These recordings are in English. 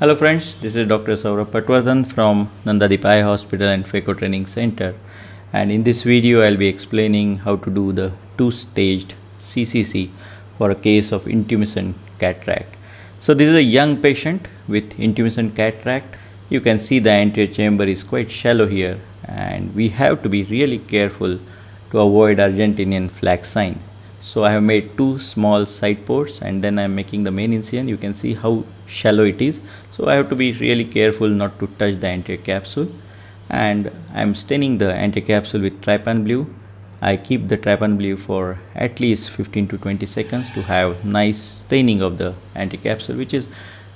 Hello friends, this is Dr. Saurabh Patwardhan from Nandadipai Hospital and FECO Training Center and in this video I'll be explaining how to do the two-staged CCC for a case of intumescent cataract. So this is a young patient with intumescent cataract. You can see the anterior chamber is quite shallow here and we have to be really careful to avoid Argentinian flag sign. So I have made two small side ports and then I'm making the main incision. You can see how shallow it is so I have to be really careful not to touch the entire capsule and I'm staining the entire capsule with trypan blue I keep the trypan blue for at least 15 to 20 seconds to have nice staining of the entire capsule which is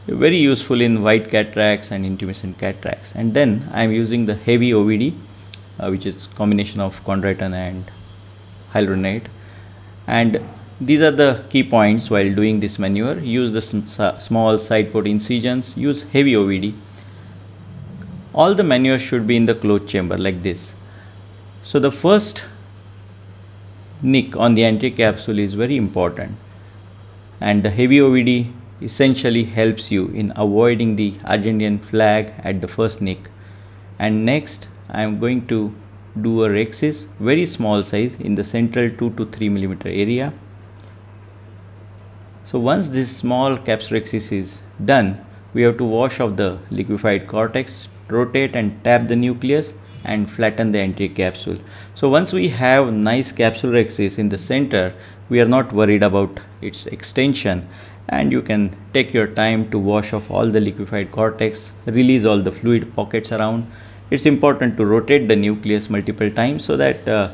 very useful in white cataracts and intumescent cataracts and then I'm using the heavy OVD uh, which is combination of chondroitin and hyaluronate and these are the key points while doing this maneuver. Use the sm small side port incisions, use heavy OVD. All the maneuver should be in the closed chamber like this. So the first nick on the anterior capsule is very important and the heavy OVD essentially helps you in avoiding the Argentinian flag at the first nick and next I am going to do a rexis very small size in the central 2 to 3 millimeter area so once this small capsorexis is done, we have to wash off the liquefied cortex, rotate and tap the nucleus and flatten the entry capsule. So once we have nice capsulorhexis in the center, we are not worried about its extension and you can take your time to wash off all the liquefied cortex, release all the fluid pockets around. It's important to rotate the nucleus multiple times so that uh,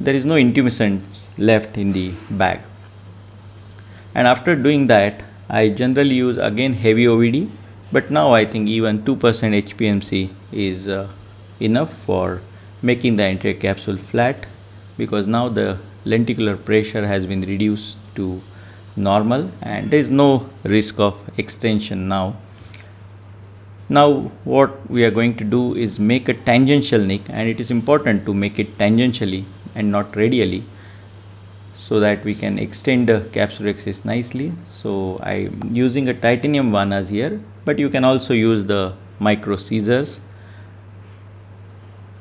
there is no intumescence left in the bag and after doing that I generally use again heavy OVD but now I think even 2% HPMC is uh, enough for making the entire capsule flat because now the lenticular pressure has been reduced to normal and there is no risk of extension now. Now what we are going to do is make a tangential nick and it is important to make it tangentially and not radially so that we can extend the capsule axis nicely. So I'm using a titanium vanas here, but you can also use the micro scissors.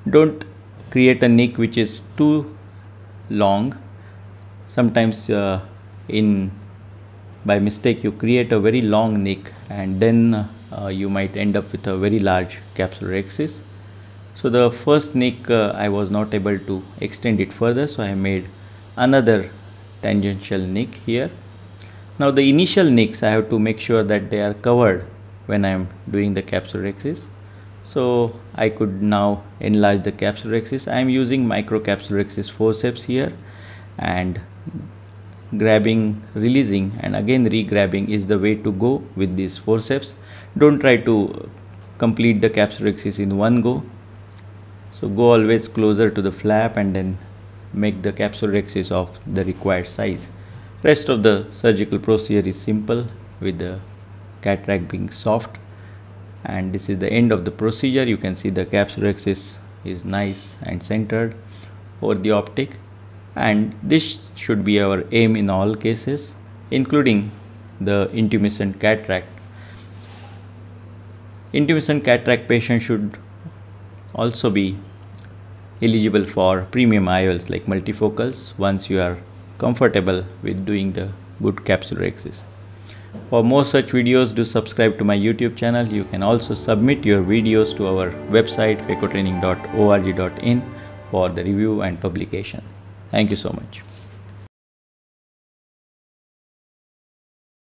Don't create a nick which is too long. Sometimes uh, in by mistake you create a very long nick and then uh, you might end up with a very large capsular axis. So the first nick uh, I was not able to extend it further so I made another tangential nick here. Now the initial nicks I have to make sure that they are covered when I am doing the capsule axis. So I could now enlarge the capsule axis. I am using capsule axis forceps here and grabbing releasing and again re-grabbing is the way to go with these forceps don't try to complete the capsule axis in one go so go always closer to the flap and then make the capsular rexis of the required size. Rest of the surgical procedure is simple with the cataract being soft and this is the end of the procedure. You can see the capsular rexis is nice and centered over the optic and this should be our aim in all cases including the intumescent cataract. Intumescent cataract patient should also be eligible for premium IOLs like multifocals once you are comfortable with doing the good capsular axis. For more such videos, do subscribe to my YouTube channel. You can also submit your videos to our website fecotraining.org.in for the review and publication. Thank you so much.